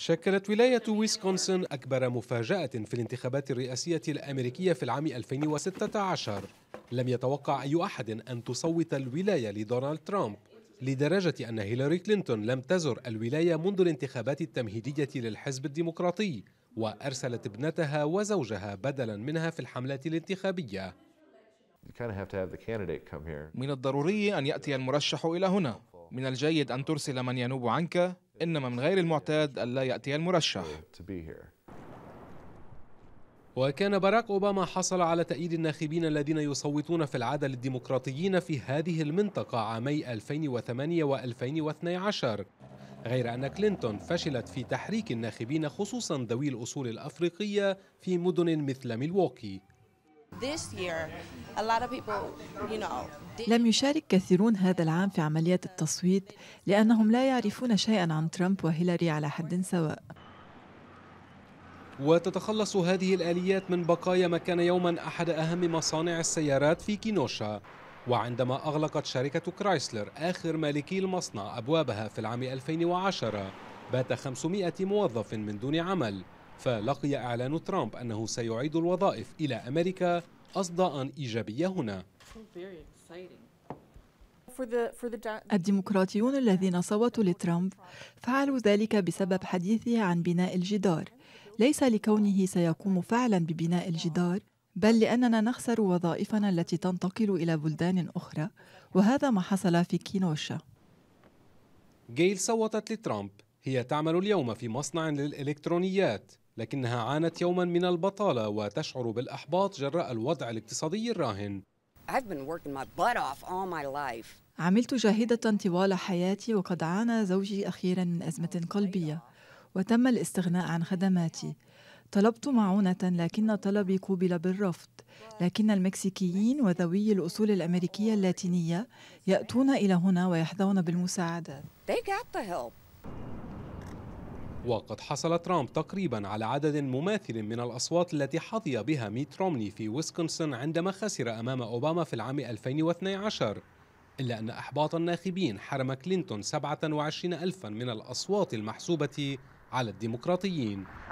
شكلت ولاية ويسكونسن أكبر مفاجأة في الانتخابات الرئاسية الأمريكية في العام 2016 لم يتوقع أي أحد أن تصوت الولاية لدونالد ترامب لدرجة أن هيلاري كلينتون لم تزر الولاية منذ الانتخابات التمهيدية للحزب الديمقراطي وأرسلت ابنتها وزوجها بدلا منها في الحملات الانتخابية من الضروري أن يأتي المرشح إلى هنا من الجيد أن ترسل من ينوب عنك إنما من غير المعتاد ألا يأتي المرشح وكان باراك أوباما حصل على تأييد الناخبين الذين يصوتون في العادة للديمقراطيين في هذه المنطقة عامي 2008 و2012 غير أن كلينتون فشلت في تحريك الناخبين خصوصا ذوي الأصول الأفريقية في مدن مثل ميلواكي لم يشارك كثيرون هذا العام في عمليات التصويت لأنهم لا يعرفون شيئا عن ترامب وهيلاري على حد سواء وتتخلص هذه الآليات من بقايا ما كان يوما أحد أهم مصانع السيارات في كينوشا وعندما أغلقت شركة كرايسلر آخر مالكي المصنع أبوابها في العام 2010 بات 500 موظف من دون عمل فلقي إعلان ترامب أنه سيعيد الوظائف إلى أمريكا أصداء إيجابية هنا الديمقراطيون الذين صوتوا لترامب فعلوا ذلك بسبب حديثه عن بناء الجدار ليس لكونه سيقوم فعلا ببناء الجدار بل لاننا نخسر وظائفنا التي تنتقل الى بلدان اخرى وهذا ما حصل في كينوشا جيل صوتت لترامب هي تعمل اليوم في مصنع للالكترونيات لكنها عانت يوما من البطالة وتشعر بالإحباط جراء الوضع الاقتصادي الراهن عملت جاهدة طوال حياتي وقد عانى زوجي أخيرا من أزمة قلبية وتم الاستغناء عن خدماتي طلبت معونة لكن طلبي قوبل بالرفض لكن المكسيكيين وذوي الأصول الأمريكية اللاتينية يأتون إلى هنا ويحظون بالمساعدات وقد حصل ترامب تقريبا على عدد مماثل من الأصوات التي حظي بها ميت رومني في ويسكونسن عندما خسر أمام أوباما في العام 2012 إلا أن إحباط الناخبين حرم كلينتون 27 ألفا من الأصوات المحسوبة على الديمقراطيين